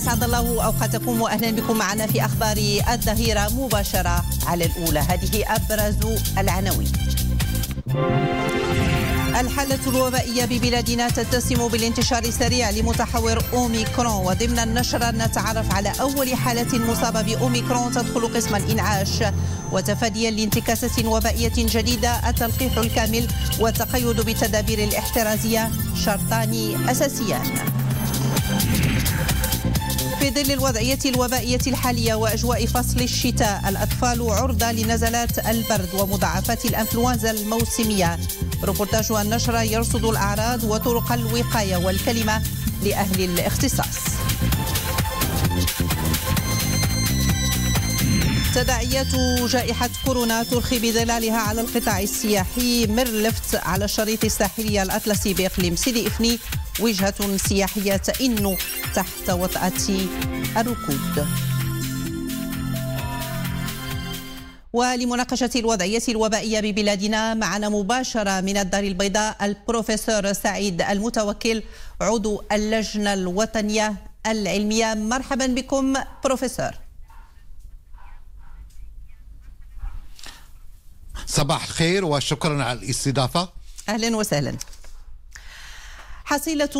أسعد الله أوقاتكم وأهلا بكم معنا في أخبار الظهيرة مباشرة على الأولى هذه أبرز العناوين الحالة الوبائية ببلادنا تتسم بالانتشار السريع لمتحور أوميكرون وضمن النشرة نتعرف على أول حالة مصابة بأوميكرون تدخل قسم الإنعاش وتفاديا لانتكاسة وبائية جديدة التلقيح الكامل والتقيد بالتدابير الاحترازية شرطان أساسيان في ظل الوضعية الوبائية الحالية وأجواء فصل الشتاء الأطفال عرضة لنزلات البرد ومضاعفات الأنفلونزا الموسمية روبورتاج النشرة يرصد الأعراض وطرق الوقاية والكلمة لأهل الاختصاص تداعيات جائحة كورونا ترخي بظلالها على القطاع السياحي ميرلفت على الشريط الساحلي الأطلسي بإقليم سيدي إفني وجهة سياحية إنو تحت وطأة الركود ولمناقشة الوضعية الوبائية ببلادنا معنا مباشرة من الدار البيضاء البروفيسور سعيد المتوكل عضو اللجنة الوطنية العلمية مرحبا بكم بروفيسور صباح الخير وشكرا على الاستضافة أهلا وسهلا حصيلة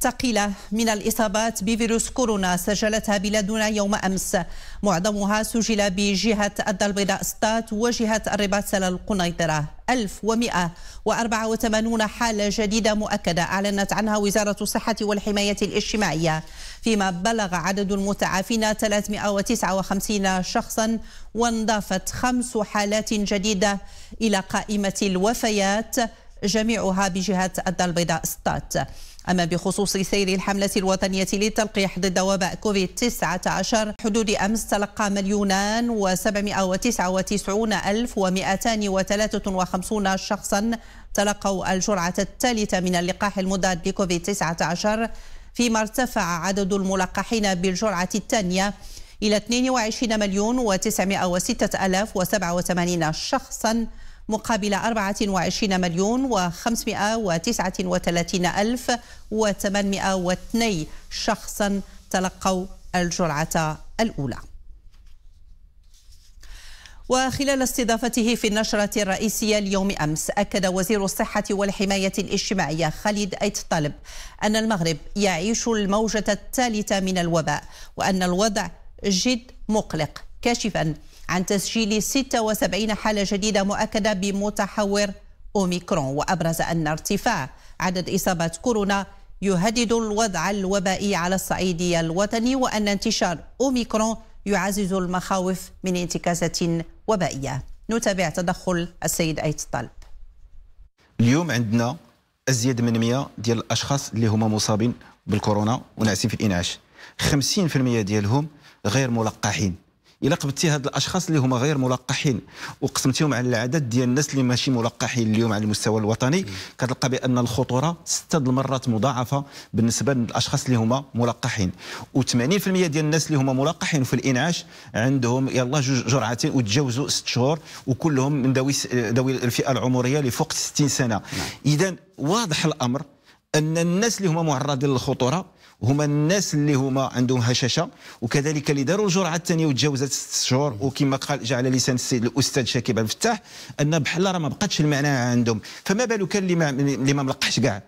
ثقيلة من الإصابات بفيروس كورونا سجلتها بلادنا يوم أمس معظمها سجل بجهة الدار البيضاء ستات وجهة الرباط سلا القنيطرة 1184 حالة جديدة مؤكدة أعلنت عنها وزارة الصحة والحماية الاجتماعية فيما بلغ عدد المتعافين 359 شخصا وانضافت خمس حالات جديدة إلى قائمة الوفيات جميعها بجهة الدار البيضاء ستات أما بخصوص سير الحملة الوطنية للتلقيح ضد وباء كوفيد 19 حدود أمس تلقى مليونان و799 ألف و253 شخصا تلقوا الجرعة الثالثة من اللقاح المضاد لكوفيد 19 فيما ارتفع عدد الملقحين بالجرعة الثانية إلى 22 مليون و906 و87 شخصاً مقابل 24 مليون و539 ألف و802 شخصا تلقوا الجرعة الأولى وخلال استضافته في النشرة الرئيسية اليوم أمس أكد وزير الصحة والحماية الاجتماعية خالد أيت طالب أن المغرب يعيش الموجة الثالثة من الوباء وأن الوضع جد مقلق كاشفا عن تسجيل 76 حالة جديدة مؤكدة بمتحور أوميكرون وأبرز أن ارتفاع عدد إصابات كورونا يهدد الوضع الوبائي على الصعيد الوطني وأن انتشار أوميكرون يعزز المخاوف من انتكاسة وبائية نتابع تدخل السيد أيت الطلب اليوم عندنا ازيد من 100 ديال الاشخاص اللي هما مصابين بالكورونا وناعسين في الانعاش 50% ديالهم غير ملقحين الا قبضتي هاد الاشخاص اللي هما غير ملقحين وقسمتيهم على العدد ديال الناس اللي ماشي ملقحين اليوم على المستوى الوطني كتلقى بان الخطوره سته المرات مضاعفه بالنسبه للاشخاص اللي هما ملقحين و80% ديال الناس اللي هما ملقحين في الانعاش عندهم يلا جوج جرعتين وتجاوزوا ست شهور وكلهم من ذوي ذوي الفئه العمريه اللي فوق 60 سنه نعم. اذا واضح الامر ان الناس اللي هما معرضين للخطوره هما الناس اللي هما عندهم هشاشه وكذلك اللي داروا الجرعه الثانيه وتجاوزت ست شهور وكما قال جاء على لسان السيد الاستاذ شاكيب الفتاح ان بحال راه ما بقاتش المعنى عندهم فما بالك اللي ما اللي ما ملقحش كاع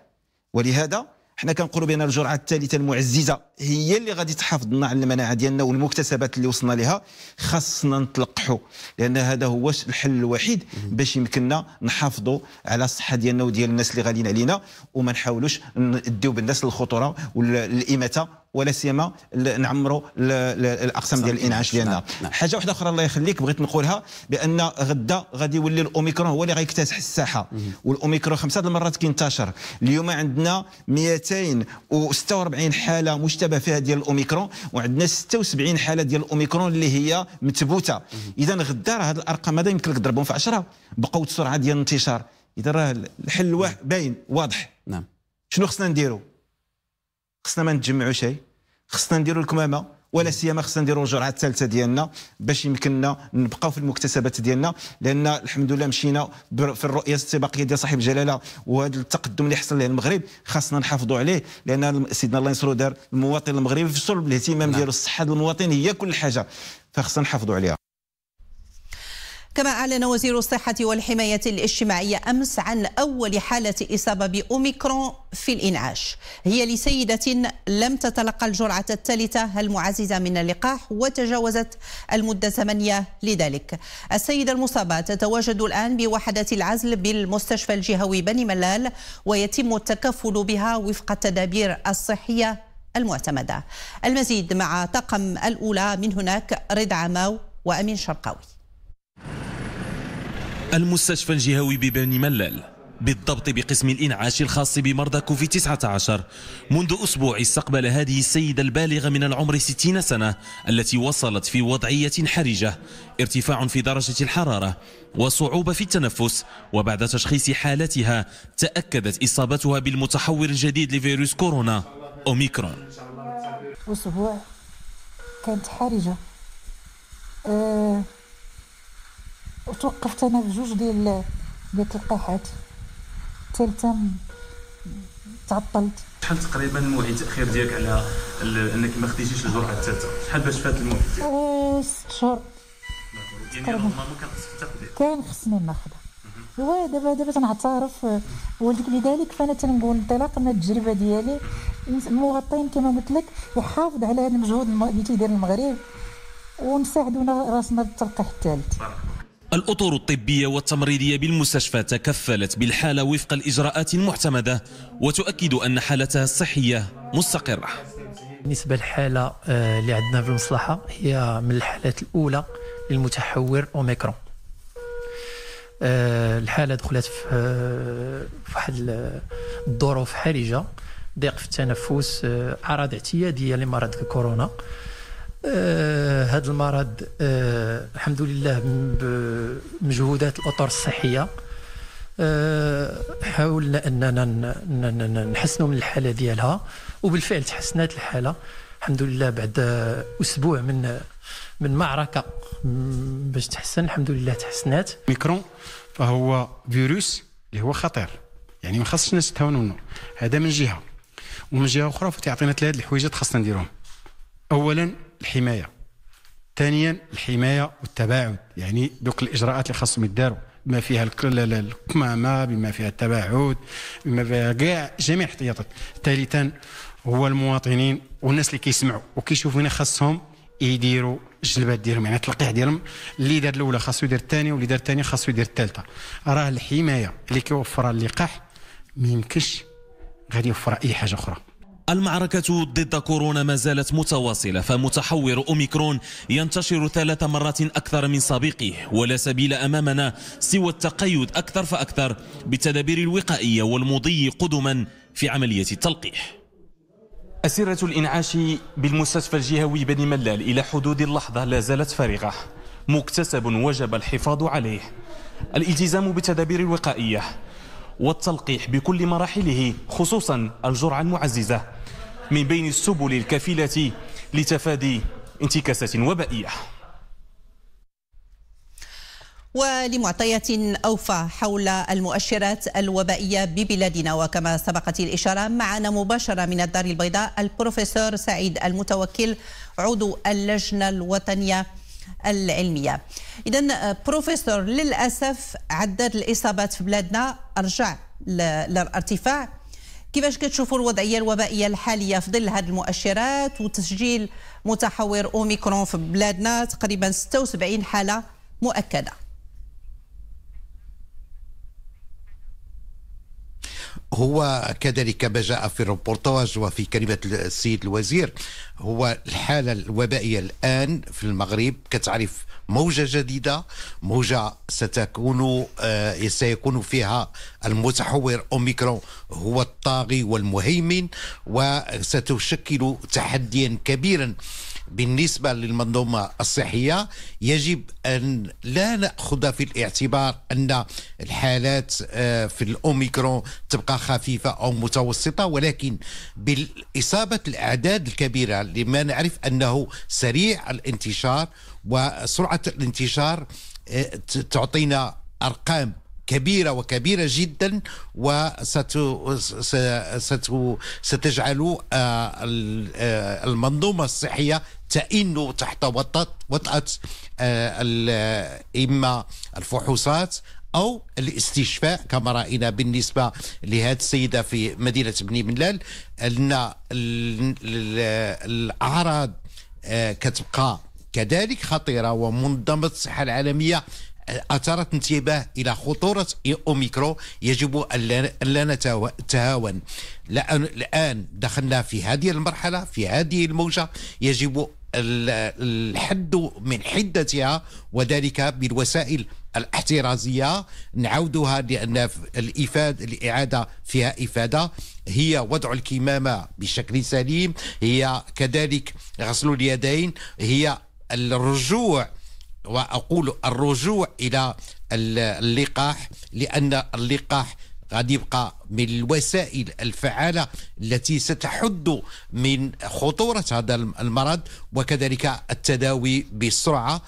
ولهذا حنا كنقولوا بان الجرعه الثالثه المعززه هي اللي غادي تحافظ لنا على المناعه ديالنا والمكتسبات اللي وصلنا لها خاصنا نتلقحوا لان هذا هو الحل الوحيد باش يمكننا نحافظوا على الصحه ديالنا وديال الناس اللي غاديين علينا وما نحاولوش نديو بالناس الخطوره والاماته ولا سيما نعمروا الاقسام ديال الانعاش ديالنا نعم، نعم. حاجه واحده اخرى الله يخليك بغيت نقولها بان غدا غادي يولي الاوميكرون هو اللي غيكتسح الساحه والاوميكرون خمسه المرات كينتشر اليوم عندنا 246 حاله مشتبه فيها ديال الاوميكرون وعندنا 76 حاله ديال الاوميكرون اللي هي مثبوته اذا غدا راه هاد الارقام هذا يمكن لك تضربهم في 10 بقوه السرعه ديال الانتشار اذا راه الحل باين واضح نعم شنو خصنا نديرو خصنا ما نتجمعوا شيء خصنا نديروا الكمامه ولا سيما خصنا نديروا الجرعه الثالثه ديالنا باش يمكننا نبقاو في المكتسبات ديالنا لان الحمد لله مشينا في الرؤيه السباقيه ديال صاحب الجلاله وهذا التقدم اللي حصل له المغرب خاصنا نحافظوا عليه لان سيدنا الله ينصرو دار المواطن المغربي في صلب الاهتمام نعم. ديالو الصحه المواطن هي كل حاجه فخصنا نحافظوا عليها كما أعلن وزير الصحة والحماية الاجتماعية أمس عن أول حالة إصابة بأوميكرون في الإنعاش هي لسيدة لم تتلقى الجرعة الثالثة المعززة من اللقاح وتجاوزت المدة ثمانية لذلك السيدة المصابة تتواجد الآن بوحدة العزل بالمستشفى الجهوي بني ملال ويتم التكفل بها وفق التدابير الصحية المعتمدة المزيد مع طاقم الأولى من هناك رضا عماو وأمين شرقاوي المستشفى الجهوي ببني ملال بالضبط بقسم الإنعاش الخاص بمرضى كوفيد 19 منذ أسبوع استقبل هذه السيدة البالغة من العمر 60 سنة التي وصلت في وضعية حرجة ارتفاع في درجة الحرارة وصعوبة في التنفس وبعد تشخيص حالتها تأكدت إصابتها بالمتحور الجديد لفيروس كورونا أوميكرون أسبوع كانت حرجة أه وتوقفت انا بجوج ديال ديال اللقاحات الثالثه تعطلت شحال تقريبا الموعد التاخير ديالك على انك ما خديتيش الجرعه الثالثه شحال باش فات الموعد ديالك أه، ست شهور يعني كان خصك كان خصني ناخذها هو دابا دابا تنعترف ولذلك لذلك فانا تنقول انطلاقا من التجربه ديالي المغطين كما قلت لك يحافظ على هذا المجهود اللي تيدير المغرب ونساعدونا راسنا بالتلقيح الثالث الأطر الطبية والتمريضية بالمستشفى تكفلت بالحالة وفق الإجراءات المعتمدة وتؤكد أن حالتها الصحية مستقرة بالنسبة للحالة آه، اللي عندنا في المصلحة هي من الحالات الأولى للمتحور أوميكرون آه، الحالة دخلت في آه، واحد الظروف حرجة ضيق في التنفس أعراض اعتيادية لمرض كورونا آه، هذا المرض آه، الحمد لله بمجهودات الاطر الصحيه آه، حاولنا اننا نحسنوا من الحاله ديالها وبالفعل تحسنات الحاله الحمد لله بعد اسبوع من من معركه باش تحسن الحمد لله تحسنات ميكرون فهو فيروس اللي هو خطير يعني ما خاصش الناس تهونوا منه هذا من جهه ومن جهه اخرى فتعطينا ثلاث الحويجات خاصنا نديرهم اولا الحماية ثانيا الحماية والتباعد يعني دوك الإجراءات اللي خاصهم يداروا بما فيها القمامة بما فيها التباعد بما فيها كاع جميع الاحتياطات ثالثا هو المواطنين والناس اللي كيسمعوا وكيشوفوا هنا خاصهم يديروا الجلبات ديالهم يعني التلقيح ديالهم اللي دار الاولى خاصو يدير الثانيه واللي دار الثانيه خاصو يدير الثالثه راه الحمايه اللي كيوفرها اللقاح ما يمكنش غادي يوفرها اي حاجه اخرى المعركة ضد كورونا ما زالت متواصلة فمتحور أوميكرون ينتشر ثلاث مرات أكثر من سابقه ولا سبيل أمامنا سوى التقيد أكثر فأكثر بالتدابير الوقائية والمضي قدما في عملية التلقيح أسرة الإنعاش بالمستشفى الجهوي بني ملال إلى حدود اللحظة لا زالت فارغة مكتسب وجب الحفاظ عليه الالتزام بالتدابير الوقائية والتلقيح بكل مراحله خصوصا الجرعة المعززة من بين السبل الكفيلة لتفادي انتكاسات وبائية ولمعطيات أوفى حول المؤشرات الوبائية ببلادنا وكما سبقت الإشارة معنا مباشرة من الدار البيضاء البروفيسور سعيد المتوكل عضو اللجنة الوطنية العلمية إذا بروفيسور للأسف عدد الإصابات في بلادنا أرجع للارتفاع كيفاش كتشوفوا الوضعيه الوبائيه الحاليه في ظل هذه المؤشرات وتسجيل متحور اوميكرون في بلادنا تقريبا 76 حاله مؤكده هو كذلك ما جاء في الروبورتاج وفي كلمة السيد الوزير هو الحالة الوبائية الآن في المغرب كتعرف موجة جديدة موجة ستكون آه، سيكون فيها المتحور أوميكرون هو الطاغي والمهيمن وستشكل تحديا كبيرا بالنسبة للمنظومة الصحية يجب أن لا نأخذ في الاعتبار أن الحالات آه، في الأوميكرون تبقى خفيفة أو متوسطة ولكن بالإصابة الأعداد الكبيرة لما نعرف أنه سريع الانتشار وسرعة الانتشار آه، تعطينا أرقام كبيرة وكبيرة جدا وستجعل آه، المنظومة الصحية تئن تحت وطأة آه، إما الفحوصات او الاستشفاء كما راينا بالنسبه لهذه السيده في مدينه بني ملال ان الاعراض آه، كتبقى كذلك خطيره ومنظمه الصحه العالميه آه، اثارت انتباه الى خطوره أوميكرو يجب ان لا نتهاون الان دخلنا في هذه المرحله في هذه الموجه يجب الحد من حدتها وذلك بالوسائل الاحترازيه نعودها لان الافاده الاعاده فيها افاده هي وضع الكمامه بشكل سليم هي كذلك غسل اليدين هي الرجوع واقول الرجوع الى اللقاح لان اللقاح غادي يبقى من الوسائل الفعالة التي ستحد من خطورة هذا المرض وكذلك التداوي بسرعة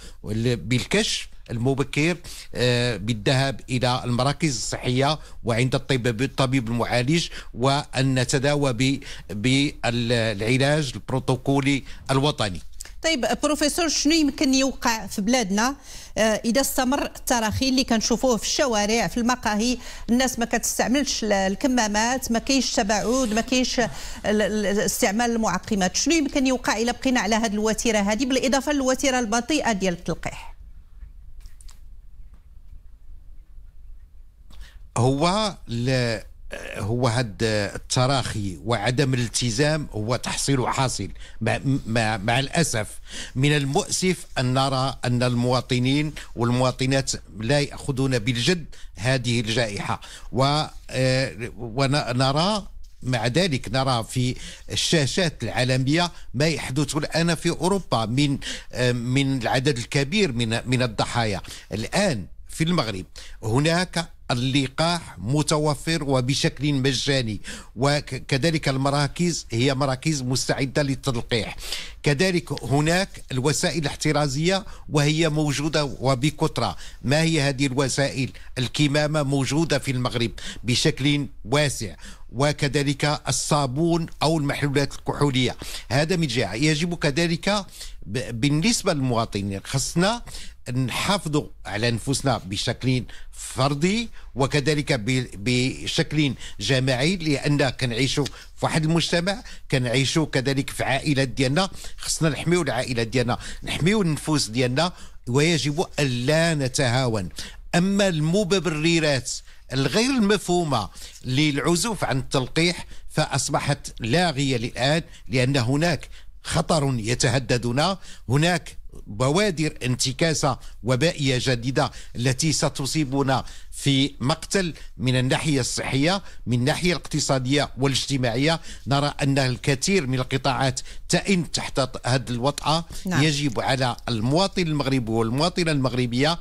بالكشف المبكر آه، بالذهاب الى المراكز الصحيه وعند الطبيب الطبيب المعالج وان نتداوى بالعلاج البروتوكولي الوطني طيب بروفيسور شنو يمكن يوقع في بلادنا آه، اذا استمر التراخي اللي كنشوفوه في الشوارع في المقاهي الناس ما كتستعملش الكمامات ما كاينش تباعد ما كاينش استعمال المعقمات شنو يمكن يوقع الا بقينا على هذه الوتيره هذه بالاضافه للوتيره البطيئه ديال التلقيح هو هو هذا التراخي وعدم الالتزام هو تحصيل حاصل مع, مع, مع الأسف من المؤسف أن نرى أن المواطنين والمواطنات لا يأخذون بالجد هذه الجائحة و آه، ونرى مع ذلك نرى في الشاشات العالميه ما يحدث الان في اوروبا من آه، من العدد الكبير من من الضحايا الان في المغرب هناك اللقاح متوفر وبشكل مجاني وكذلك المراكز هي مراكز مستعدة للتلقيح كذلك هناك الوسائل الاحترازية وهي موجودة وبكثرة ما هي هذه الوسائل الكمامة موجودة في المغرب بشكل واسع وكذلك الصابون أو المحلولات الكحولية هذا من جهة يجب كذلك بالنسبة للمواطنين خصنا نحافظوا على انفسنا بشكل فردي وكذلك بشكل جماعي لان كنعيشوا في واحد المجتمع كنعيشوا كذلك في عائلات ديالنا خصنا نحميو العائلات ديالنا نحميو النفوس ديالنا ويجب الا نتهاون اما المبررات الغير المفهومه للعزوف عن التلقيح فاصبحت لاغيه الان لان هناك خطر يتهددنا هناك بوادر انتكاسه وبائيه جديده التي ستصيبنا في مقتل من الناحيه الصحيه من الناحيه الاقتصاديه والاجتماعيه نرى ان الكثير من القطاعات تئن تحت هذه الوطأه نعم. يجب على المواطن المغربي والمواطنه المغربيه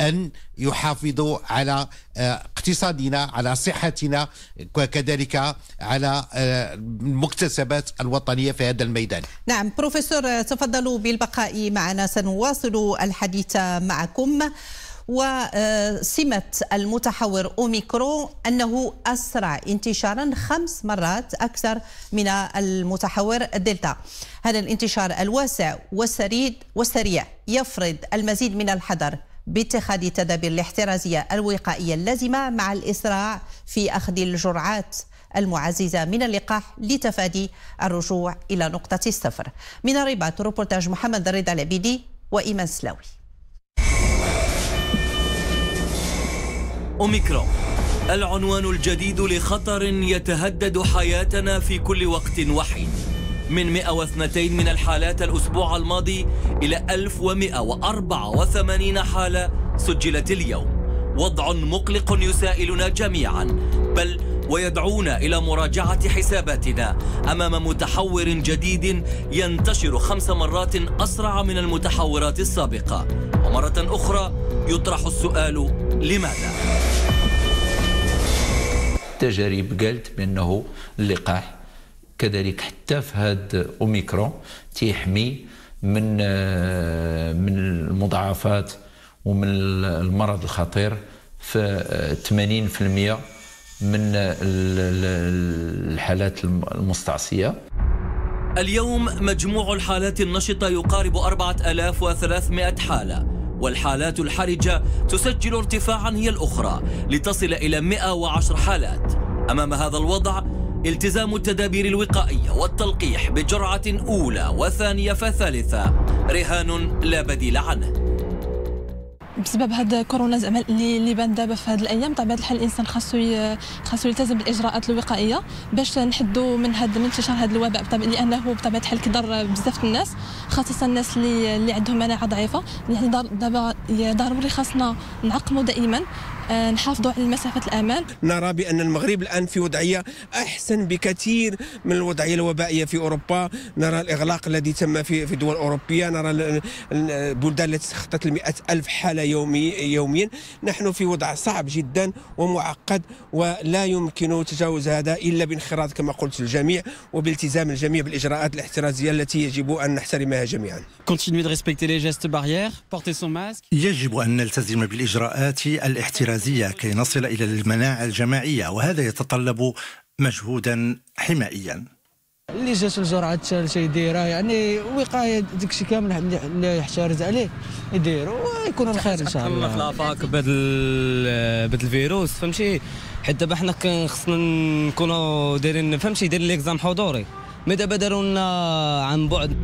أن يحافظوا على آه، اقتصادنا على صحتنا وكذلك على آه، المكتسبات الوطنية في هذا الميدان نعم بروفيسور آه، تفضلوا بالبقاء معنا سنواصل الحديث معكم وسمة المتحور أوميكرون أنه أسرع انتشارا خمس مرات أكثر من المتحور دلتا هذا الانتشار الواسع والسريع يفرض المزيد من الحذر باتخاذ التدابير الاحترازية الوقائية اللازمة مع الإسراع في أخذ الجرعات المعززة من اللقاح لتفادي الرجوع إلى نقطة الصفر من الرباط روبورتاج محمد رضا العبيدي وإيمان سلاوي أوميكرون العنوان الجديد لخطر يتهدد حياتنا في كل وقت وحين من 102 من الحالات الأسبوع الماضي إلى 1184 حالة سجلت اليوم وضع مقلق يسائلنا جميعا بل ويدعونا إلى مراجعة حساباتنا أمام متحور جديد ينتشر خمس مرات أسرع من المتحورات السابقة ومرة أخرى يطرح السؤال لماذا؟ تجارب قالت بأنه اللقاح كذلك حتى في هذا اوميكرون تيحمي من آه، من المضاعفات ومن المرض الخطير في 80% آه، من الحالات المستعصيه اليوم مجموع الحالات النشطة يقارب 4300 حالة والحالات الحرجة تسجل ارتفاعا هي الأخرى لتصل إلى 110 حالات أمام هذا الوضع التزام التدابير الوقائية والتلقيح بجرعة أولى وثانية فثالثة رهان لا بديل عنه بسبب هذا كورونا زعما اللي بان دابا في هذه الايام طبعا الحال الانسان خاصو خاصو يلتزم بالاجراءات الوقائيه باش نحدوا من هذا من انتشار هذا الوباء بطبع لانه بطبيعه الحال كضر بزاف الناس خاصه الناس اللي اللي عندهم مناعه ضعيفه يعني دابا ضروري خاصنا نعقموا دائما نحافظوا على مسافه الامان نرى بان المغرب الان في وضعيه احسن بكثير من الوضعيه الوبائيه في اوروبا نرى الاغلاق الذي تم في في دول اوروبيه نرى البلدان التي سخطت المئة ألف حاله يومي يوميا نحن في وضع صعب جدا ومعقد ولا يمكن تجاوز هذا الا بانخراط كما قلت الجميع وبالتزام الجميع بالاجراءات الاحترازيه التي يجب ان نحترمها جميعا يجب ان نلتزم بالاجراءات الاحترازيه الغازية كي نصل إلى المناعة الجماعية وهذا يتطلب مجهودا حمائيا اللي جات الجرعه الثالثه يديرها يعني وقايه داك الشيء كامل اللي يحترز عليه يدير ويكون الخير ان شاء الله في الافاق بهذا بهذا الفيروس فهمتي حيت دابا حنا خصنا نكونوا دايرين فهمتي دايرين ليكزام حضوري مي دابا داروا لنا عن بعد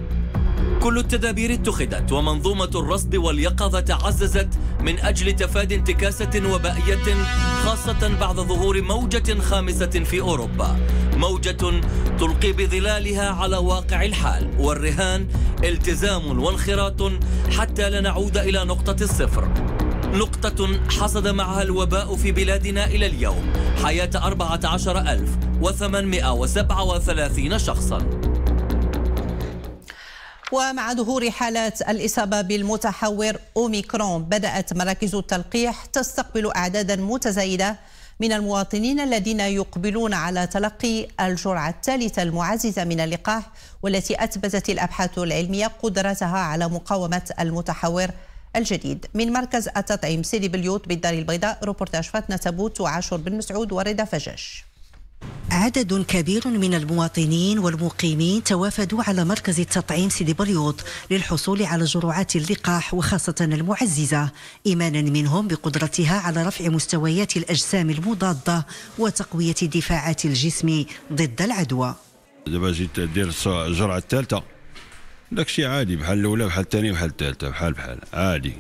كل التدابير اتخذت ومنظومة الرصد واليقظة تعززت من أجل تفادي انتكاسة وبائية خاصة بعد ظهور موجة خامسة في أوروبا موجة تلقي بظلالها على واقع الحال والرهان التزام وانخراط حتى لا نعود إلى نقطة الصفر نقطة حصد معها الوباء في بلادنا إلى اليوم حياة 14837 شخصاً ومع ظهور حالات الإصابة بالمتحور أوميكرون بدأت مراكز التلقيح تستقبل أعدادا متزايدة من المواطنين الذين يقبلون على تلقي الجرعة الثالثة المعززة من اللقاح والتي أثبتت الأبحاث العلمية قدرتها على مقاومة المتحور الجديد من مركز التطعيم سيدي بليوت بالدار البيضاء روبورتاج فاتنة تبوت وعاشور بن مسعود ورضا فجاش عدد كبير من المواطنين والمقيمين توافدوا على مركز التطعيم سيدي بليوط للحصول على جرعات اللقاح وخاصة المعززة إيمانا منهم بقدرتها على رفع مستويات الأجسام المضادة وتقوية دفاعات الجسم ضد العدوى دابا جيت دير الجرعة الثالثة داكشي عادي بحال الأولى بحال الثانية بحال الثالثة بحال بحال عادي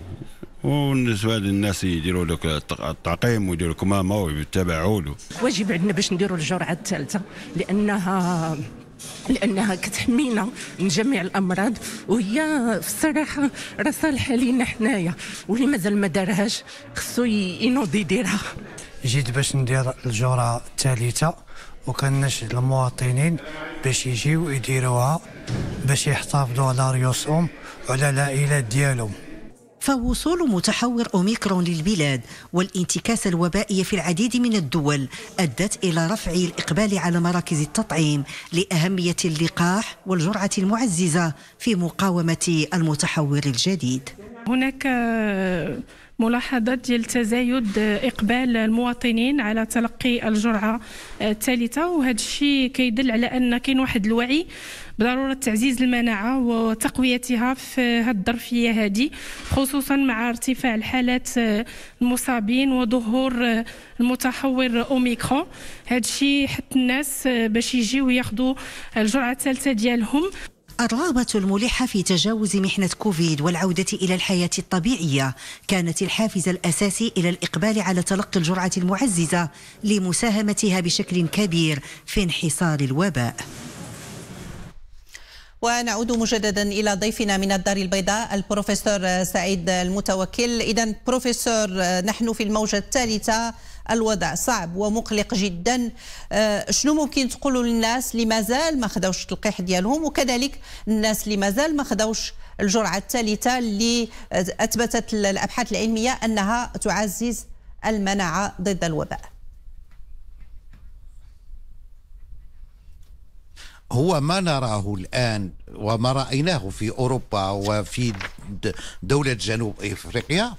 وبالنسبه الناس يديروا لك التعقيم ويديروا لك ماما ويتابعوا له واجب عندنا باش نديروا الجرعه الثالثه لانها لانها كتحمينا من جميع الامراض وهي في الصراحه راه صالحه لينا حنايا واللي مازال ما دارهاش خصو ينوض يديرها جيت باش ندير الجرعه الثالثه وكنشد المواطنين باش يجيو يديروها باش يحتفظوا على ريوسهم وعلى العائلات ديالهم فوصول متحور أوميكرون للبلاد والانتكاسة الوبائية في العديد من الدول أدت إلى رفع الإقبال على مراكز التطعيم لأهمية اللقاح والجرعة المعززة في مقاومة المتحور الجديد هناك آه، ملاحظات ديال تزايد آه، اقبال المواطنين على تلقي الجرعه آه، الثالثه وهذا الشيء كيدل على ان كاين واحد الوعي بضروره تعزيز المناعه وتقويتها في هذه الظرفيه هذه خصوصا مع ارتفاع الحالات آه، المصابين وظهور آه، المتحور اوميكرون هذا الشيء حتى الناس آه، باش يجيو ياخذوا الجرعه الثالثه ديالهم الرغبة الملحة في تجاوز محنة كوفيد والعودة إلى الحياة الطبيعية كانت الحافز الأساسي إلى الإقبال على تلقي الجرعة المعززة لمساهمتها بشكل كبير في انحصار الوباء ونعود مجددا إلى ضيفنا من الدار البيضاء البروفيسور سعيد المتوكل إذا بروفيسور نحن في الموجة الثالثة الوضع صعب ومقلق جدا آه، شنو ممكن تقولوا للناس اللي مازال ما خداوش التلقيح ديالهم وكذلك الناس اللي مازال ما خداوش الجرعة الثالثة اللي أثبتت الأبحاث العلمية أنها تعزز المناعة ضد الوباء هو ما نراه الآن وما رأيناه في أوروبا وفي دولة جنوب إفريقيا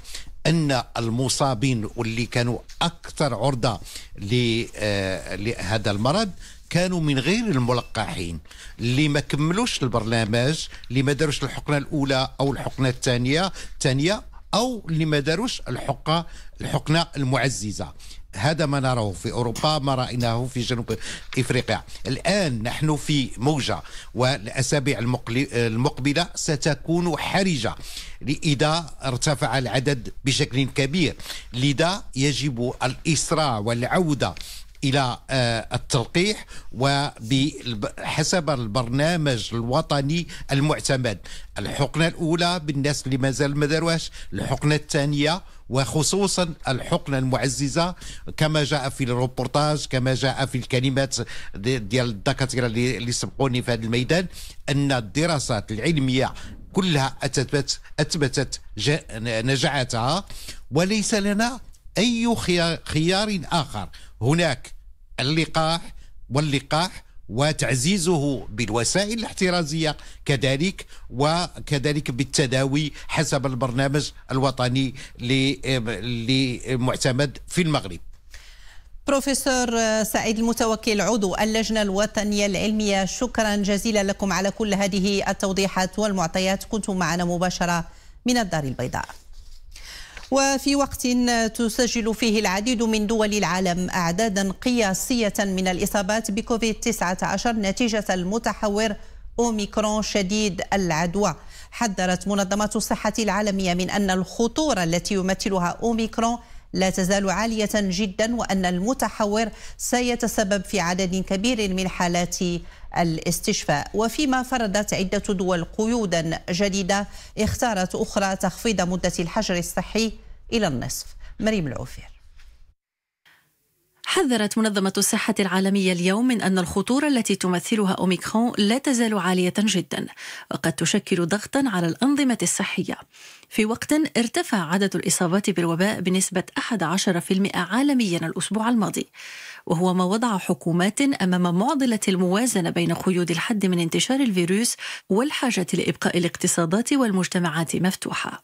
أن المصابين واللي كانوا أكثر عرضة آه، لهذا المرض كانوا من غير الملقحين اللي ما كملوش البرنامج اللي ما داروش الحقنه الاولى او الحقنه الثانيه الثانيه او اللي ما داروش الحقه الحقنه المعززه هذا ما نراه في أوروبا ما رأيناه في جنوب إفريقيا الآن نحن في موجة والأسابيع المقبلة ستكون حرجة لإذا ارتفع العدد بشكل كبير لذا يجب الإسراع والعودة الى آه، التلقيح وحسب البرنامج الوطني المعتمد الحقنه الاولى بالناس اللي مازال ما داروهاش الحقنه الثانيه وخصوصا الحقنة المعززة كما جاء في الروبورتاج كما جاء في الكلمات ديال الدكاترة اللي سبقوني في هذا الميدان أن الدراسات العلمية كلها أثبتت أثبتت نجاعتها وليس لنا أي خيار آخر هناك اللقاح واللقاح وتعزيزه بالوسائل الاحترازيه كذلك وكذلك بالتداوي حسب البرنامج الوطني المعتمد في المغرب بروفيسور سعيد المتوكل عضو اللجنة الوطنية العلمية شكرا جزيلا لكم على كل هذه التوضيحات والمعطيات كنتم معنا مباشرة من الدار البيضاء وفي وقت تسجل فيه العديد من دول العالم أعدادا قياسية من الإصابات بكوفيد-19 نتيجة المتحور أوميكرون شديد العدوى حذرت منظمة الصحة العالمية من أن الخطورة التي يمثلها أوميكرون لا تزال عالية جدا وأن المتحور سيتسبب في عدد كبير من حالات الاستشفاء وفيما فرضت عدة دول قيودا جديدة اختارت أخرى تخفيض مدة الحجر الصحي إلى النصف مريم العوفير حذرت منظمة الصحة العالمية اليوم من أن الخطورة التي تمثلها أوميكرون لا تزال عالية جدا وقد تشكل ضغطا على الأنظمة الصحية في وقت ارتفع عدد الإصابات بالوباء بنسبة 11% عالميا الأسبوع الماضي وهو ما وضع حكومات أمام معضلة الموازنة بين قيود الحد من انتشار الفيروس والحاجة لإبقاء الاقتصادات والمجتمعات مفتوحة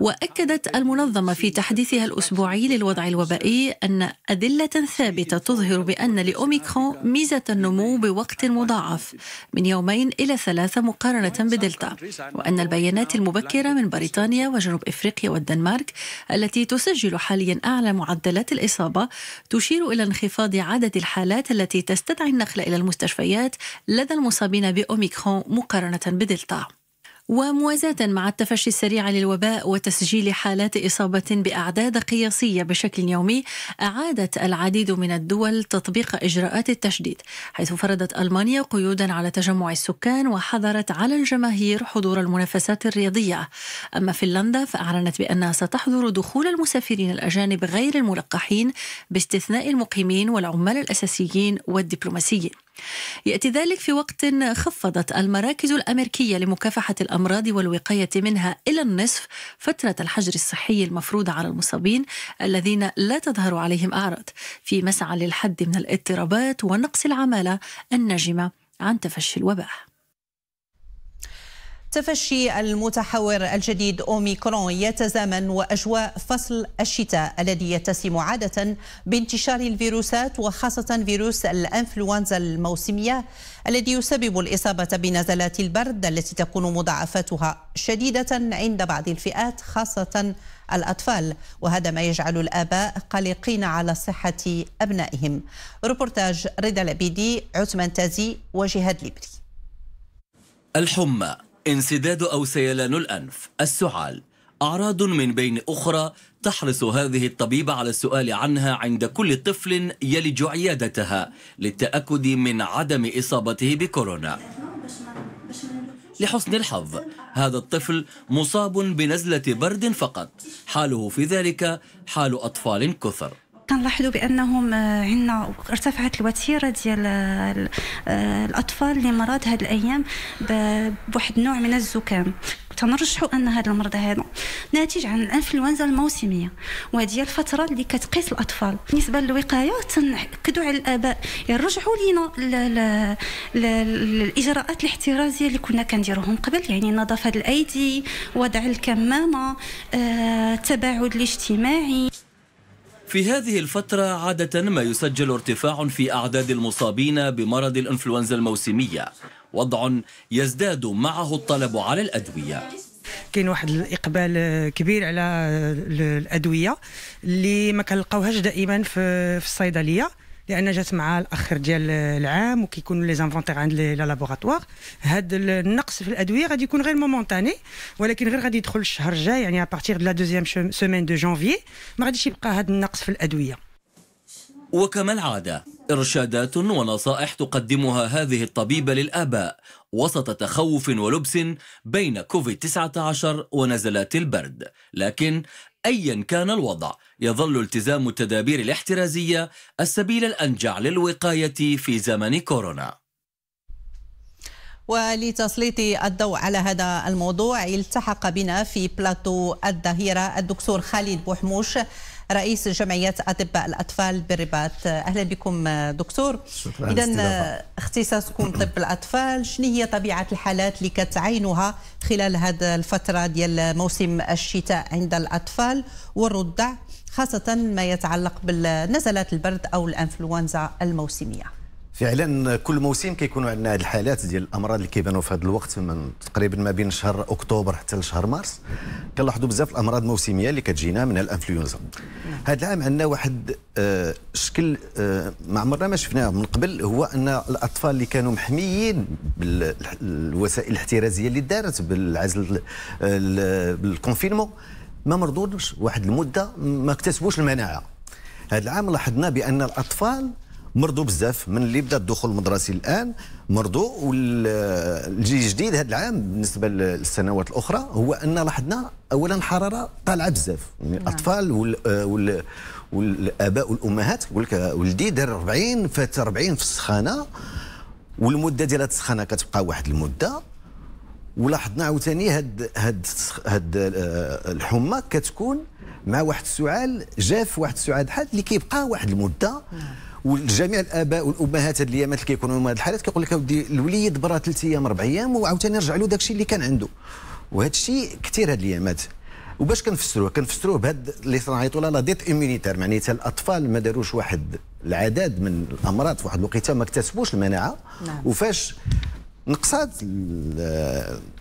واكدت المنظمه في تحديثها الاسبوعي للوضع الوبائي ان ادله ثابته تظهر بان لاوميكرون ميزه النمو بوقت مضاعف من يومين الى ثلاثه مقارنه بدلتا وان البيانات المبكره من بريطانيا وجنوب افريقيا والدنمارك التي تسجل حاليا اعلى معدلات الاصابه تشير الى انخفاض عدد الحالات التي تستدعي النقل الى المستشفيات لدى المصابين باوميكرون مقارنه بدلتا وموازاة مع التفشي السريع للوباء وتسجيل حالات إصابة بأعداد قياسية بشكل يومي أعادت العديد من الدول تطبيق إجراءات التشديد حيث فرضت ألمانيا قيودا على تجمع السكان وحظرت على الجماهير حضور المنافسات الرياضية أما فنلندا فأعلنت بأنها ستحظر دخول المسافرين الأجانب غير الملقحين باستثناء المقيمين والعمال الأساسيين والدبلوماسيين يأتي ذلك في وقت خفضت المراكز الأمريكية لمكافحة الأمراض والوقاية منها إلى النصف فترة الحجر الصحي المفروضة على المصابين الذين لا تظهر عليهم أعراض في مسعى للحد من الاضطرابات ونقص العمالة الناجمة عن تفشي الوباء تفشي المتحور الجديد أوميكرون يتزامن وأجواء فصل الشتاء الذي يتسم عادة بانتشار الفيروسات وخاصة فيروس الإنفلونزا الموسمية الذي يسبب الإصابة بنزلات البرد التي تكون مضاعفاتها شديدة عند بعض الفئات خاصة الأطفال وهذا ما يجعل الآباء قلقين على صحة أبنائهم ريبورتاج رضا العبيدي عثمان تازي وجهاد لبري الحمى انسداد أو سيلان الأنف السعال أعراض من بين أخرى تحرص هذه الطبيبة على السؤال عنها عند كل طفل يلج عيادتها للتأكد من عدم إصابته بكورونا لحسن الحظ هذا الطفل مصاب بنزلة برد فقط حاله في ذلك حال أطفال كثر كنلاحظوا بانهم آه، عندنا ارتفعت الوتيره ديال آه، آه، الاطفال اللي مرض هاد الايام بواحد النوع من الزكام تنرجحوا ان هذا المرض هذا ناتج عن الانفلونزا الموسميه وهذه الفتره اللي كتقيس الاطفال بالنسبه للوقايه تنكدوا على الاباء يرجعوا لينا الاجراءات الاحترازيه اللي كنا كنديروهم قبل يعني نظافه الايدي وضع الكمامه آه التباعد الاجتماعي في هذه الفترة عادة ما يسجل ارتفاع في أعداد المصابين بمرض الإنفلونزا الموسمية وضع يزداد معه الطلب على الأدوية كاين واحد الاقبال كبير على الادويه اللي ما كنلقاوهاش دائما في الصيدليه لان جات مع الاخر ديال العام وكيكونوا لي زانفونتير عند لي لابوغاتوار هذا النقص في الادويه غادي يكون غير مومونتاني ولكن غير غادي يدخل الشهر الجاي يعني بارتير دو لا دوزيام سيمين دو جانفي ما غاديش يبقى هذا النقص في الادويه وكما العادة إرشادات ونصائح تقدمها هذه الطبيبة للآباء وسط تخوف ولبس بين كوفيد-19 ونزلات البرد لكن أيا كان الوضع يظل التزام التدابير الاحترازية السبيل الأنجع للوقاية في زمن كورونا ولتسليط الضوء على هذا الموضوع التحق بنا في بلاتو الظهيرة الدكتور خالد بوحموش رئيس جمعية أطباء الأطفال بالرباط أهلا بكم دكتور شكرا إذا اختصاصكم طب الأطفال شنو هي طبيعة الحالات اللي كتعينها خلال هذه الفترة ديال موسم الشتاء عند الأطفال والرضع خاصة ما يتعلق بالنزلات البرد أو الأنفلونزا الموسمية فعلا كل موسم كيكونوا عندنا هاد الحالات ديال الامراض اللي كيبانوا في هذا الوقت من تقريبا ما بين شهر اكتوبر حتى لشهر مارس كنلاحظوا بزاف الامراض الموسميه اللي كتجينا من الانفلونزا نعم. هذا العام عندنا واحد آه، شكل آه، ما عمرنا ما شفناه من قبل هو ان الاطفال اللي كانوا محميين بالوسائل الاحترازيه اللي دارت بالعزل آه، بالكونفينمون ما مرضوش واحد المده ما اكتسبوش المناعه هذا العام لاحظنا بان الاطفال مرضوا بزاف من اللي بدا الدخول المدرسي الان مرضوا والجيل الجديد هذا العام بالنسبه للسنوات الاخرى هو ان لاحظنا اولا الحراره طالعه بزاف يعني نعم. الاطفال وال, وال والاباء والامهات يقول لك ولدي دار 40 فات 40 في السخانه والمده ديال السخانه كتبقى واحد المده ولاحظنا عاوتاني هاد هاد هاد آه، الحمى كتكون مع واحد السعال جاف واحد السعال حاد اللي كيبقى واحد المده نعم. والجميع الاباء والامهات هاد الايامات اللي كيكونوا هاد الحالات كيقول لك اودي الوليد برا ثلاث ايام اربع ايام وعاوتاني رجع له داكشي اللي كان عنده وهذا الشيء كثير هاد الايامات وباش كنفسروه كنفسروه بهاد اللي صنعيطوا لها لا ديت اميونيتير معناتها الاطفال ما داروش واحد العدد من الامراض في واحد الوقيته ما اكتسبوش المناعه نعم. وفاش نقصات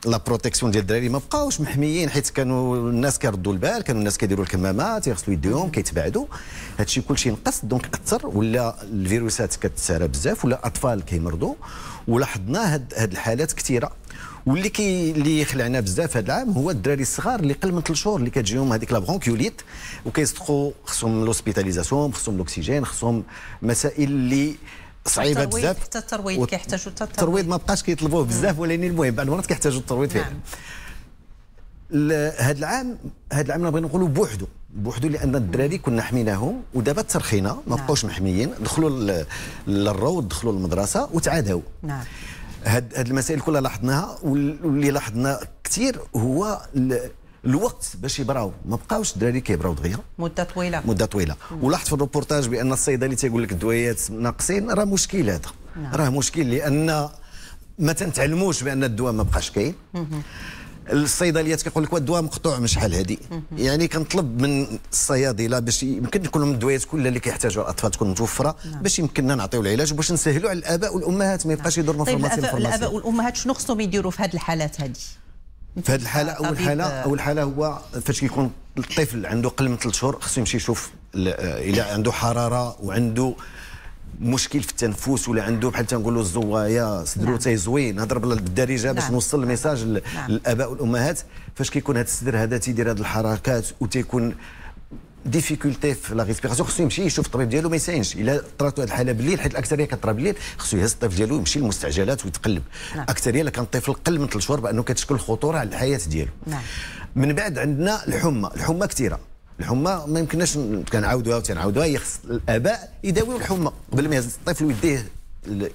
لا بروتيكسيون ديال الدراري ما بقاوش محميين حيت كانوا الناس كيردوا البال كانوا الناس كيديروا الكمامات يغسلوا يديهم كيتباعدوا هادشي كلشي نقص دونك اثر ولا الفيروسات كتسارى بزاف ولا اطفال كيمرضوا ولاحظنا هاد هاد الحالات كثيره واللي كي اللي خلعنا بزاف هذا العام هو الدراري الصغار اللي قل من 3 شهور اللي كتجيهم هذيك لا برونكيوليت وكيصدقوا خصهم لوسبيتاليزاسيون خصهم لوكسيجين خصهم مسائل اللي صعيبه بزاف حتى الترويض كيحتاجوا حتى الترويض ما بقاش كيطلبوه نعم. بزاف ولكن المهم بعض المرات كيحتاجوا الترويض فعلا نعم. هذا العام هذا العام بغينا نقولوا بوحدو بوحدو لان الدراري كنا حميناهم ودابا ترخينا ما نعم. بقاوش محميين دخلوا للروض دخلوا للمدرسه وتعادوا نعم هاد هاد المسائل كلها لاحظناها واللي لاحظنا كثير هو الوقت باش يبراو ما بقاوش الدراري كيبراو دغيا مده طويله مده طويله ولاحظت في الروبورتاج بان الصيدلي تيقول لك الدويات ناقصين راه مشكل هذا نعم. راه مشكل لان ما تنتعلموش بان الدواء ما بقاش كاين الصيدليات كيقول لك الدواء مقطوع من شحال هذه يعني كنطلب من الصيادله باش يمكن يكون لهم الدويات كلها اللي كيحتاجوها الاطفال تكون متوفره نعم. باش يمكننا نعطيو العلاج وباش نسهلوا على الاباء والامهات ما يبقاش يدوروا نعم. طيب الاباء والامهات شنو خصهم يديروا في هذه الحالات هذه في هذه الحاله اول حاله آه. اول حاله هو فاش كيكون الطفل عنده قل من ثلاث شهور خصو يمشي يشوف الى آه، عنده حراره وعنده مشكل في التنفس ولا عنده بحال تنقولوا الزوايا صدرو نعم. تيزوين نهضر بالدارجه باش نعم. نوصل الميساج نعم. للاباء والامهات فاش كيكون هذا الصدر هذا تيدير هذه الحركات وتيكون ديفيكولتي في لا ريسبيراسيون خصو يمشي يشوف الطبيب ديالو ما يساينش الا طرات واحد الحاله بالليل حيت الاكثريه كطرا بالليل خصو يهز الطفل ديالو يمشي للمستعجلات ويتقلب نعم. الاكثريه الا كان الطفل قل من 3 شهور بانه كتشكل خطوره على الحياه ديالو نعم. من بعد عندنا الحمى الحمى كثيره الحمى ما يمكنناش كنعاودوها وتنعاودوها خص الاباء يداويو الحمى قبل ما يهز الطفل ويديه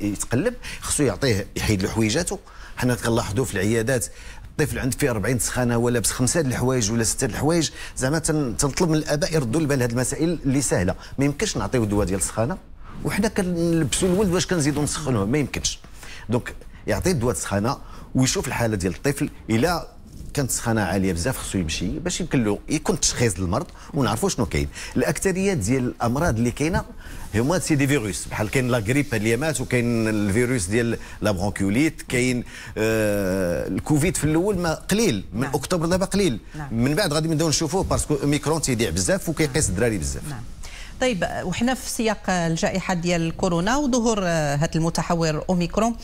يتقلب خصو يعطيه يحيد له حويجاتو حنا كنلاحظوا في العيادات الطفل عند فيه 40 سخانه ولا بس خمسه الحوايج ولا سته الحوايج زعما تنطلب من الاباء يردوا البال هذه المسائل اللي سهله ما يمكنش نعطيو دواء ديال السخانه وحنا كنلبسوا الولد واش كنزيدوا نسخنوه ما يمكنش دونك يعطي دواء السخانه ويشوف الحاله ديال الطفل الى كانت السخانه عاليه بزاف خصو يمشي باش يمكن له يكون تشخيص للمرض ونعرفوا شنو كاين الاكثريه ديال الامراض اللي كاينه هما سي دي فيروس بحال كاين لا غريب اللي مات وكاين الفيروس ديال لا برونكيوليت كاين آه الكوفيد في الاول ما قليل من نعم. اكتوبر دابا قليل نعم. من بعد غادي نبداو نشوفوه باسكو ميكرون تيضيع بزاف وكيقيس الدراري بزاف نعم. طيب وحنا في سياق الجائحه ديال كورونا وظهور هذا آه، المتحور اوميكرون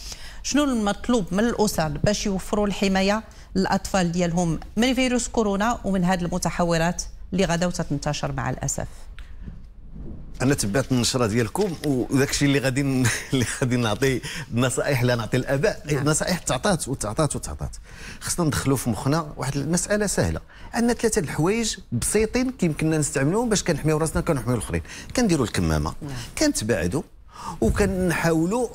شنو المطلوب من الاسر باش يوفروا الحمايه للاطفال ديالهم من فيروس كورونا ومن هذه المتحورات اللي غدا وتتنتشر مع الاسف انا تبعت النشره ديالكم وداك الشيء اللي غادي اللي غادي نعطي النصائح اللي نعطي الاباء نعم. النصائح تعطات وتعطات وتعطات خصنا ندخلوا في مخنا واحد المساله سهله عندنا ثلاثه الحوايج بسيطين كيمكننا نستعملوهم باش كنحميو راسنا كنحميو الاخرين كنديروا الكمامه نعم. كنتباعدوا وكنحاولوا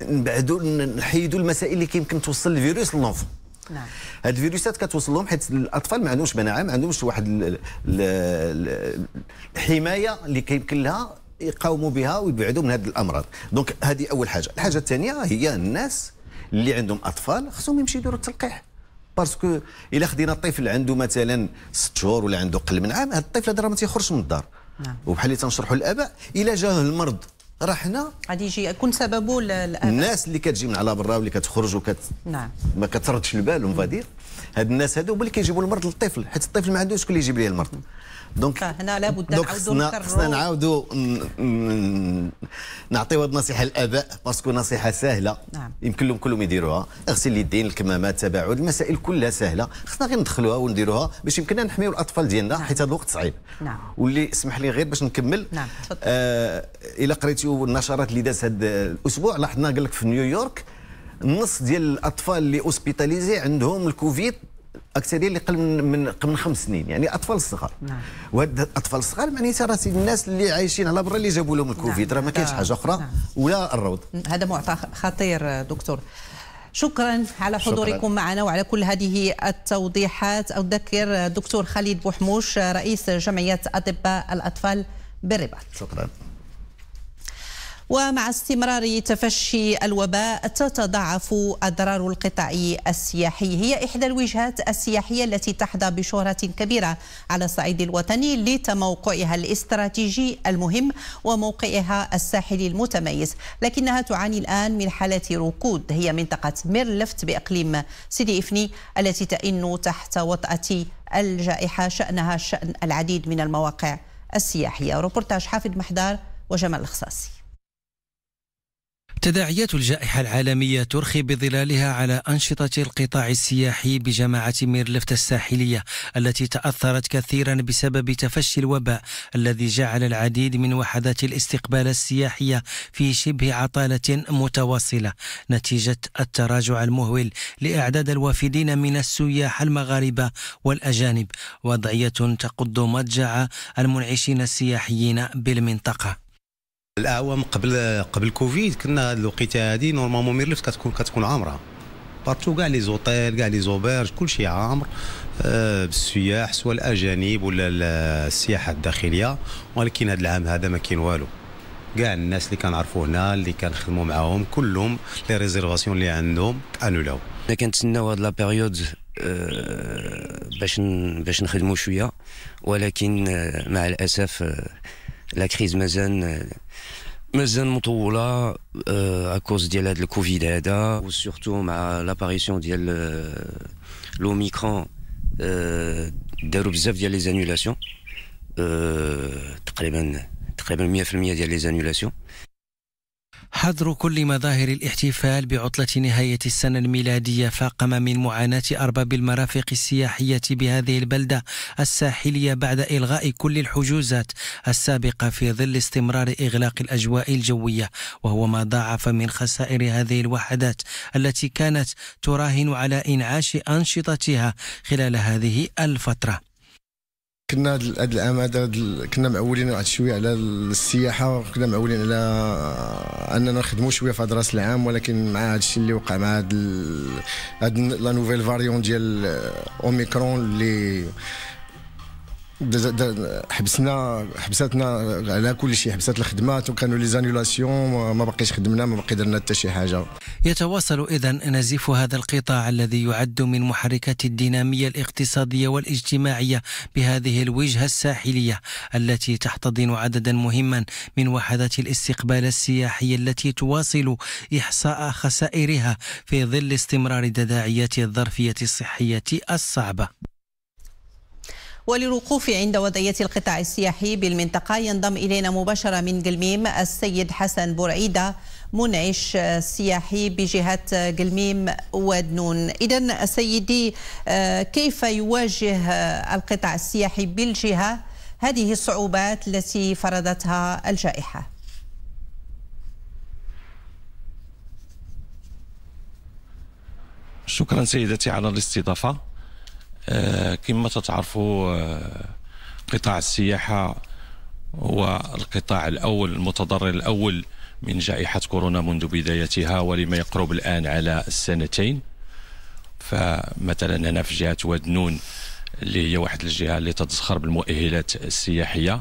نبعدوا نحيدوا المسائل اللي كيمكن توصل الفيروس للنوفون نعم هاد الفيروسات كتوصل لهم حيت الاطفال ما عندهمش مناعه ما عندهمش واحد الحمايه اللي كيمكن لها يقاوموا بها ويبعدوا من هذه الامراض دونك هذه اول حاجه الحاجه الثانيه هي الناس اللي عندهم اطفال خصهم يمشي يديروا التلقيح باسكو الا خدينا الطفل عنده مثلا 6 شهور ولا عنده قل من عام هذا الطفل هذا راه ما تيخرجش من الدار نعم. وبحال اللي تنشرحوا الاباء الا جاه المرض راه حنا غادي يجي يكون سببه الناس اللي كتجي من على برا واللي كتخرج وكت نعم ما كتردش البال اون فادير هاد الناس هادو هما اللي كيجيبوا المرض للطفل حيت الطفل ما عندوش شكون اللي يجيب ليه المرض دونك فهنا اه، لابد نعاودوا خصنا خصنا نعاودوا نعطيو هذه النصيحه للاباء باسكو نصيحه سهله نعم. يمكن لهم كلهم يديروها اغسل اليدين الكمامات التباعد المسائل كلها سهله خصنا غير ندخلوها ونديروها باش يمكننا نحميو الاطفال ديالنا نعم. حيت هذا الوقت صعيب نعم. واللي اسمح لي غير باش نكمل نعم. آه الا قريتيو النشرات اللي دازت هذا الاسبوع لاحظنا قال لك في نيويورك النص ديال الاطفال اللي اوسبيتاليزي عندهم الكوفيد اكثريه اللي قل من من قبل خمس سنين يعني اطفال صغار نعم وهاد الاطفال الصغار معناتها راه الناس اللي عايشين على برا اللي جابوا لهم الكوفيد نعم. راه ما كاينش نعم. حاجه اخرى نعم. ولا الروض هذا معطى خطير دكتور شكرا على حضوركم شكرا. معنا وعلى كل هذه التوضيحات أذكر الدكتور خالد بوحموش رئيس جمعية أطباء الأطفال بالرباط شكرا ومع استمرار تفشي الوباء تتضاعف أضرار القطاع السياحي هي إحدى الوجهات السياحية التي تحظى بشهرة كبيرة على الصعيد الوطني لتموقعها الاستراتيجي المهم وموقعها الساحلي المتميز لكنها تعاني الآن من حالة ركود هي منطقة ميرلفت بإقليم سيدي إفني التي تئن تحت وطأة الجائحة شأنها شأن العديد من المواقع السياحية روبورتاج حافظ محدار وجمال الخصاصي تداعيات الجائحة العالمية ترخي بظلالها على أنشطة القطاع السياحي بجماعة ميرلفت الساحلية التي تأثرت كثيرا بسبب تفشي الوباء الذي جعل العديد من وحدات الاستقبال السياحية في شبه عطالة متواصلة نتيجة التراجع المهول لإعداد الوافدين من السياح المغاربة والأجانب وضعية تقض مضجع المنعشين السياحيين بالمنطقة الاعوام قبل قبل كوفيد كنا هاد الوقيته هادي نورمالمون ميرلف كتكون كتكون عامره بارتو كاع لي زوتيل كاع لي زوبرج كلشي عامر آه، بالسياح سواء الاجانب ولا السياحه الداخليه ولكن هذا العام هذا ما كاين والو كاع الناس اللي كنعرفو هنا اللي كنخدموا معاهم كلهم لي ريزيرفاسيون اللي عندهم انولاو كنتسناو هاد لا بيريود آه، باش باش نخدموا شويه ولكن آه، مع الاسف la crise mazan mazan mtoula là, à cause de le covid ada hein. ou surtout ma l'apparition de euh, l'omicron euh bzaf ديال les annulations euh très bien très bien 100% des annulations حظر كل مظاهر الاحتفال بعطلة نهاية السنة الميلادية فاقم من معاناة أرباب المرافق السياحية بهذه البلدة الساحلية بعد إلغاء كل الحجوزات السابقة في ظل استمرار إغلاق الأجواء الجوية وهو ما ضاعف من خسائر هذه الوحدات التي كانت تراهن على إنعاش أنشطتها خلال هذه الفترة كنا هاد العام هذا كنا معولين واحد شويه على السياحه كنا معولين على اننا نخدموا شويه في راس العام ولكن مع هذا الشيء اللي وقع مع هذا لا نوفيل فاريون ديال اوميكرون اللي حبسنا حبساتنا على كل شيء حبسات الخدمات وكانوا لي زانيولاسيون ما باقيش خدمنا ما باقي درنا حتى شي حاجه يتواصل اذا نزيف هذا القطاع الذي يعد من محركات الديناميه الاقتصاديه والاجتماعيه بهذه الوجهه الساحليه التي تحتضن عددا مهما من وحدات الاستقبال السياحي التي تواصل احصاء خسائرها في ظل استمرار تداعيات الظرفيه الصحيه الصعبه وللوقوف عند وضعية القطاع السياحي بالمنطقة ينضم إلينا مباشرة من قلميم السيد حسن بورعيدة منعش سياحي بجهة قلميم ودنون إذا سيدي آه، كيف يواجه القطاع السياحي بالجهة هذه الصعوبات التي فرضتها الجائحه شكرا سيدتي على الاستضافه آه، كما تتعرفوا آه، قطاع السياحة هو القطاع الأول المتضرر الأول من جائحة كورونا منذ بدايتها ولما يقرب الآن على السنتين فمثلا هنا في جهة واد نون اللي هي واحد الجهة اللي تتزخر بالمؤهلات السياحية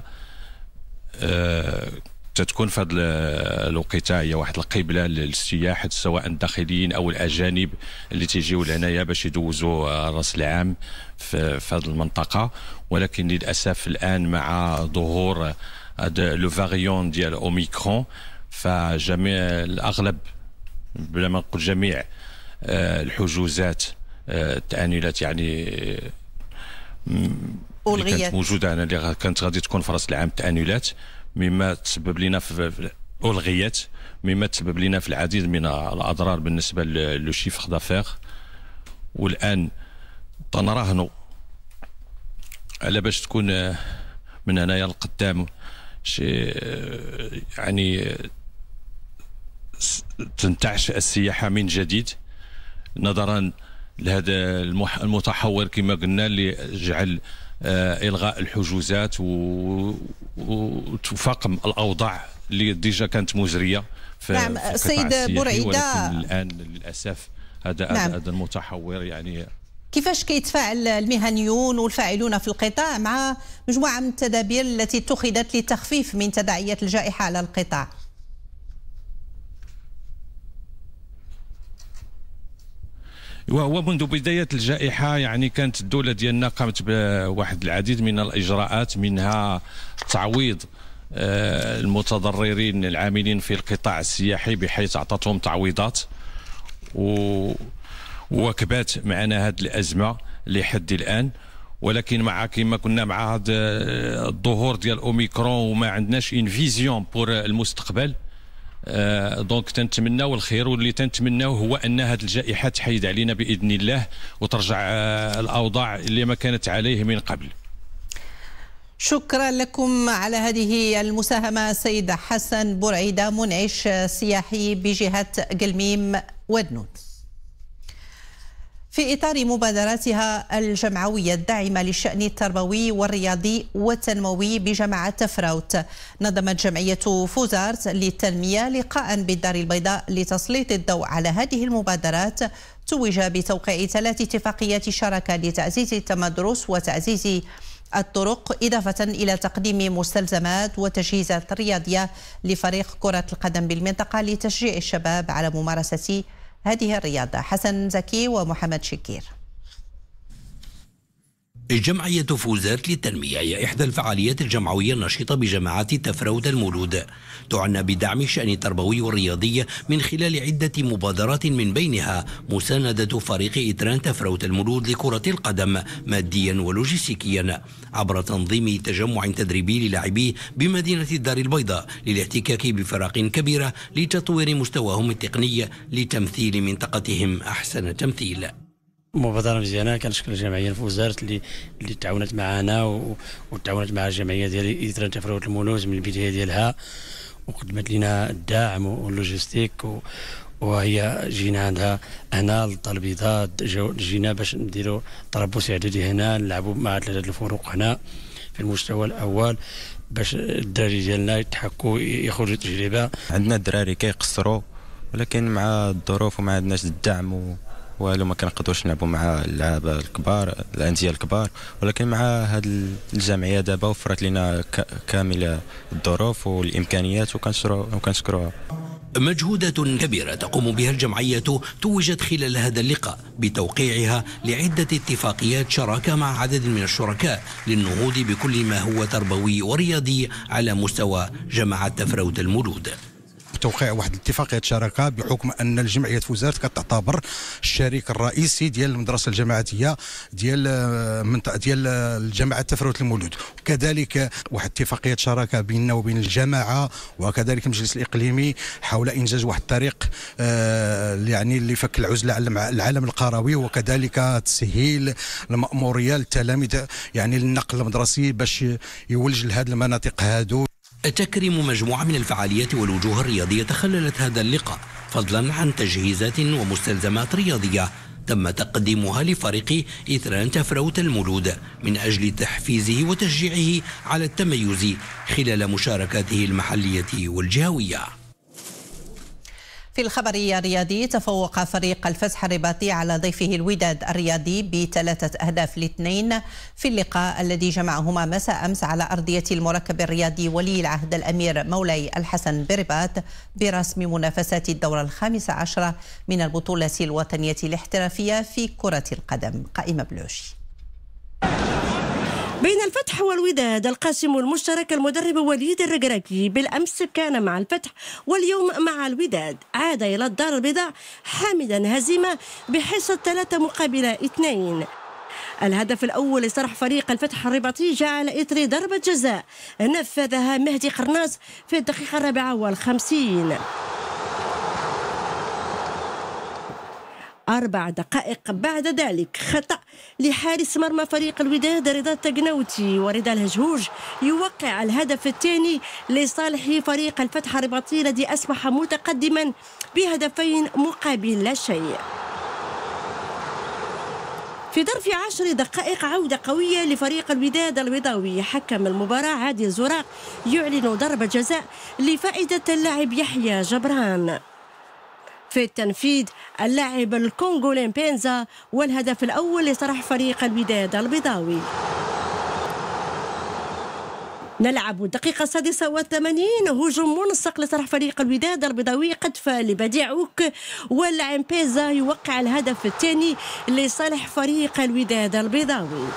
آه، تتكون في هذه الوقيته هي واحد القبله للسياح سواء الداخليين او الاجانب اللي تيجيو لهنايا باش يدوزوا راس العام في, هذه المنطقه ولكن للاسف الان مع ظهور لو فاريون ديال اوميكرون فجميع الاغلب بلا ما نقول جميع آه، الحجوزات آه، التانيلات يعني آه، الغيت موجوده انا اللي كانت غادي تكون في راس العام تانيلات مما تسبب لنا في الغيت مما تسبب لنا في العديد من الاضرار بالنسبه لو شيفر دافير والان تنراهنوا على باش تكون من هنايا لقدام شي يعني تنتعش السياحه من جديد نظرا لهذا المتحور كما قلنا اللي جعل آه، الغاء الحجوزات وتفاقم الاوضاع اللي ديجا كانت مزريه في نعم السيد بورعيده الان للاسف هذا نعم. هذا المتحور يعني كيفاش كيتفاعل المهنيون والفاعلون في القطاع مع مجموعه من التدابير التي اتخذت للتخفيف من تداعيات الجائحه على القطاع؟ وهو منذ بداية الجائحة يعني كانت الدولة ديالنا قامت بواحد العديد من الإجراءات منها تعويض آه، المتضررين العاملين في القطاع السياحي بحيث أعطتهم تعويضات و وكبات معنا هذه الأزمة لحد الآن ولكن مع كما كنا مع هذا الظهور ديال اوميكرون وما عندناش ان فيزيون بور المستقبل آه، دونك تنتمناو الخير واللي تنتمناو هو ان هذه الجائحه تحيد علينا باذن الله وترجع آه، الاوضاع اللي ما كانت عليه من قبل شكرا لكم على هذه المساهمة سيد حسن برعيدة منعش سياحي بجهة قلميم ودنوت في إطار مبادراتها الجمعوية الداعمة للشأن التربوي والرياضي والتنموي بجامعة تفراوت نظمت جمعية فوزارت للتنمية لقاء بالدار البيضاء لتسليط الضوء على هذه المبادرات توج بتوقيع ثلاث اتفاقيات شراكة لتعزيز التمدرس وتعزيز الطرق إضافة إلى تقديم مستلزمات وتجهيزات رياضية لفريق كرة القدم بالمنطقة لتشجيع الشباب على ممارسة هذه الرياضة حسن زكي ومحمد شكير جمعية فوزات للتنمية هي إحدى الفعاليات الجمعوية النشطة بجماعة تفرود المولود تعنى بدعم الشأن التربوي والرياضي من خلال عدة مبادرات من بينها مساندة فريق إتران تفرود المولود لكرة القدم ماديا ولوجستيكيا عبر تنظيم تجمع تدريبي للاعبيه بمدينة الدار البيضاء للاحتكاك بفرق كبيرة لتطوير مستواهم التقني لتمثيل منطقتهم أحسن تمثيل مبادره مزيانه كنشكر الجمعيه في وزاره اللي اللي تعاونت معنا وتعاونت مع الجمعيه ديال اثران تفاوت المولوز من البدايه ديالها وقدمت لنا الدعم واللوجيستيك وهي جينا عندها هنا للدار البيضاء جينا باش نديرو تربص اعدادي هنا نلعبوا مع ثلاثه الفروق هنا في المستوى الاول باش الدراري ديالنا يتحكوا يخرجوا تجربه عندنا الدراري كيقصروا ولكن مع الظروف وما عندناش الدعم و... والو ما كنقدروش نلعبوا مع اللعابه الكبار الانديه الكبار ولكن مع هذه الجمعيه دابا وفرت لنا كامل الظروف والامكانيات وكنشكروها مجهودات كبيرة تقوم بها الجمعية توجت خلال هذا اللقاء بتوقيعها لعدة اتفاقيات شراكة مع عدد من الشركاء للنهوض بكل ما هو تربوي ورياضي على مستوى جماعة تفروت المولود توقيع واحد الاتفاقيه شراكه بحكم ان الجمعيه فوزات كتعتبر الشريك الرئيسي ديال المدرسه الجماعاتيه ديال آه، منطقه ديال آه، الجماعه تفرت المولود وكذلك واحد اتفاقيه شراكه بيننا وبين الجماعه وكذلك المجلس الاقليمي حول انجاز واحد الطريق آه، يعني اللي فك العزله على العالم القروي وكذلك تسهيل الماموريه للتلاميذ يعني النقل المدرسي باش يولج لهذه المناطق هادو تكرم مجموعة من الفعاليات والوجوه الرياضية تخللت هذا اللقاء فضلا عن تجهيزات ومستلزمات رياضية تم تقديمها لفريق إثران تفروت المولود من أجل تحفيزه وتشجيعه على التميز خلال مشاركاته المحلية والجهوية في الخبر الرياضي تفوق فريق الفتح الرباطي على ضيفه الوداد الرياضي بثلاثة أهداف لاثنين في اللقاء الذي جمعهما مساء أمس على أرضية المركب الرياضي ولي العهد الأمير مولاي الحسن برباط برسم منافسات الدورة الخامسة عشرة من البطولة الوطنية الاحترافية في كرة القدم قائمة بلوشي بين الفتح والوداد القاسم المشترك المدرب وليد الرقراكي بالأمس كان مع الفتح واليوم مع الوداد عاد إلى الدار البيضاء حامدا هزيمة بحصة ثلاثة مقابل اثنين الهدف الأول لصالح فريق الفتح الرباطي جاء على إثر ضربة جزاء نفذها مهدي قرناص في الدقيقة الرابعة والخمسين أربع دقائق بعد ذلك خطأ لحارس مرمى فريق الوداد رضا التقنوتي ورضا الهجوج يوقع الهدف الثاني لصالح فريق الفتح الرباطي الذي أصبح متقدما بهدفين مقابل لا شيء في ظرف عشر دقائق عودة قوية لفريق الوداد البيضاوي حكم المباراة عادل زراق يعلن ضربة جزاء لفائدة اللاعب يحيى جبران في التنفيذ اللاعب الكونغولين بينزا والهدف الأول لصالح فريق الوداد البيضاوي نلعب الدقيقة السادسة والثمانين هجوم منسق لصالح فريق الوداد البيضاوي قذفة لبديعوك واللاعب بيزا يوقع الهدف الثاني لصالح فريق الوداد البيضاوي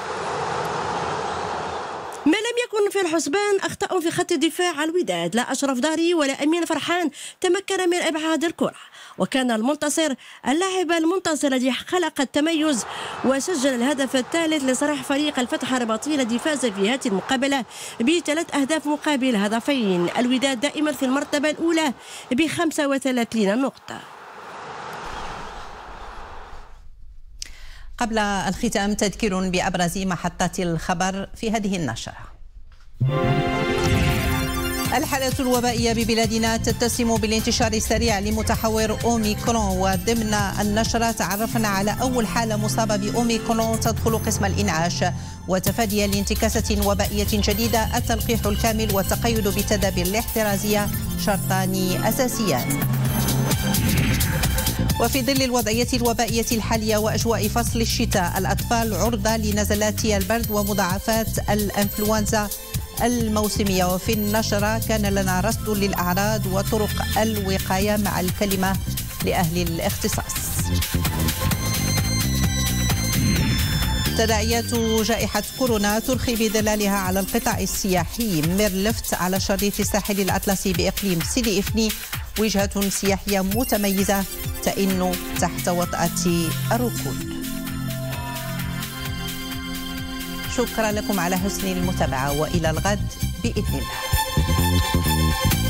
لم يكن في الحسبان أخطاء في خط الدفاع الوداد لا أشرف داري ولا أمين فرحان تمكن من إبعاد الكرة وكان المنتصر اللاعب المنتصر الذي خلق التميز وسجل الهدف الثالث لصالح فريق الفتح الرباطي الذي فاز في هذه المقابلة بثلاث أهداف مقابل هدفين الوداد دائما في المرتبة الأولى ب 35 نقطة قبل الختام تذكير بأبرز محطات الخبر في هذه النشرة الحالة الوبائية ببلادنا تتسم بالانتشار السريع لمتحور أوميكرون وضمن النشرة تعرفنا على أول حالة مصابة بأوميكرون تدخل قسم الإنعاش وتفاديا لانتكاسة وبائية جديدة التلقيح الكامل والتقيد بالتدابير الاحترازية شرطان أساسيان وفي ظل الوضعية الوبائية الحالية وأجواء فصل الشتاء الأطفال عرضة لنزلات البرد ومضاعفات الإنفلونزا الموسمية وفي النشرة كان لنا رصد للأعراض وطرق الوقاية مع الكلمة لأهل الاختصاص تداعيات جائحة كورونا ترخي بدلالها على القطاع السياحي ميرلفت على شريط الساحل الأطلسي بإقليم سيدي إفني وجهة سياحية متميزة تئن تحت وطأة الركود شكرا لكم على حسن المتابعة وإلى الغد بإذن الله